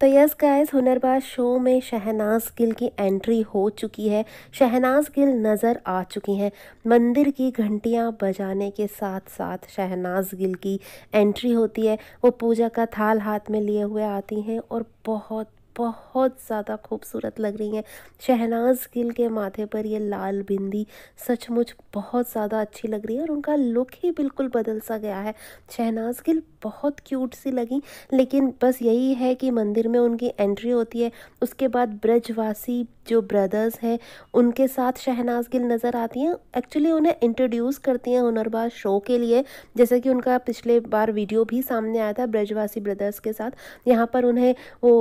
तो yes guys हुनरबाज show में शहनाज गिल की एंट्री हो चुकी है शहनाज गिल नज़र आ चुकी हैं मंदिर की घंटियां बजाने के साथ साथ शहनाज गिल की एंट्री होती है वो पूजा का थाल हाथ में लिए हुए आती हैं और बहुत बहुत ज़्यादा खूबसूरत लग रही हैं शहनाज गिल के माथे पर ये लाल बिंदी सचमुच बहुत ज़्यादा अच्छी लग रही है और उनका लुक ही बिल्कुल बदल सा गया है शहनाज गिल बहुत क्यूट सी लगी लेकिन बस यही है कि मंदिर में उनकी एंट्री होती है उसके बाद ब्रजवासी जो ब्रदर्स हैं उनके साथ शहनाज गिल नज़र आती हैं एक्चुअली उन्हें इंट्रोड्यूस करती हैं हुनरबाज शो के लिए जैसे कि उनका पिछले बार वीडियो भी सामने आया था ब्रजवासी ब्रदर्स के साथ यहाँ पर उन्हें वो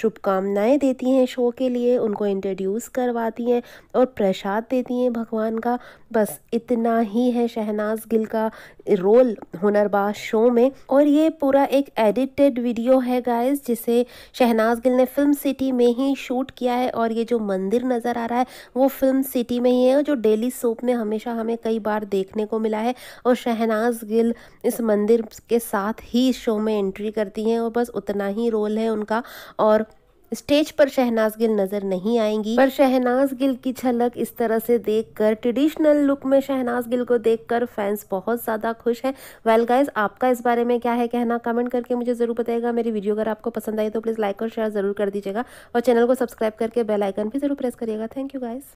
शुभ शुभकामनाएं देती हैं शो के लिए उनको इंट्रोड्यूस करवाती हैं और प्रसाद देती हैं भगवान का बस इतना ही है शहनाज गिल का रोल हुनरबाज शो में और ये पूरा एक एडिटेड वीडियो है गाइस जिसे शहनाज गिल ने फिल्म सिटी में ही शूट किया है और ये जो मंदिर नज़र आ रहा है वो फिल्म सिटी में ही है जो डेली सोप में हमेशा हमें कई बार देखने को मिला है और शहनाज गिल इस मंदिर के साथ ही शो में एंट्री करती हैं और बस उतना ही रोल है उनका और स्टेज पर शहनाज गिल नजर नहीं आएंगी पर शहनाज गिल की झलक इस तरह से देखकर ट्रेडिशनल लुक में शहनाज गिल को देखकर फैंस बहुत ज्यादा खुश है वेल well गाइज आपका इस बारे में क्या है कहना कमेंट करके मुझे जरूर बताएगा मेरी वीडियो अगर आपको पसंद आई तो प्लीज लाइक और शेयर जरूर कर दीजिएगा और चैनल को सब्सक्राइब करके बेलाइकन भी जरूर प्रेस करिएगा थैंक यू गाइज